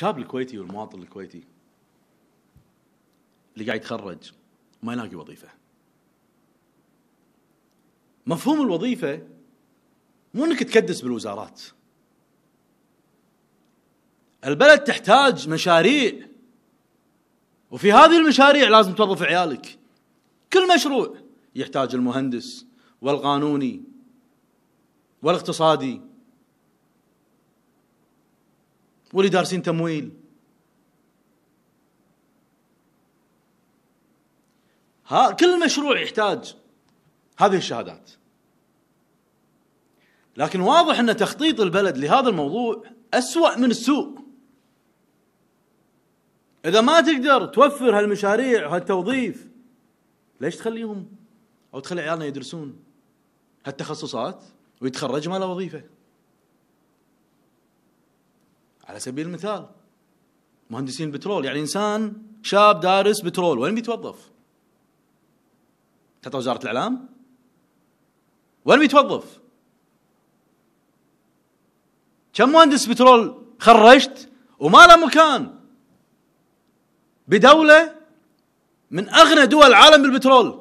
الشاب الكويتي والمواطن الكويتي اللي قاعد يتخرج ما يلاقي وظيفه مفهوم الوظيفه مو انك تكدس بالوزارات البلد تحتاج مشاريع وفي هذه المشاريع لازم توظف عيالك كل مشروع يحتاج المهندس والقانوني والاقتصادي واللي دارسين تمويل ها كل مشروع يحتاج هذه الشهادات لكن واضح ان تخطيط البلد لهذا الموضوع اسوأ من السوء اذا ما تقدر توفر هالمشاريع وهالتوظيف ليش تخليهم او تخلي عيالنا يدرسون هالتخصصات ويتخرج ما له وظيفه على سبيل المثال مهندسين بترول يعني انسان شاب دارس بترول وين بيتوظف؟ تحت وزاره الاعلام؟ وين بيتوظف؟ كم مهندس بترول خرجت وما له مكان بدوله من اغنى دول العالم بالبترول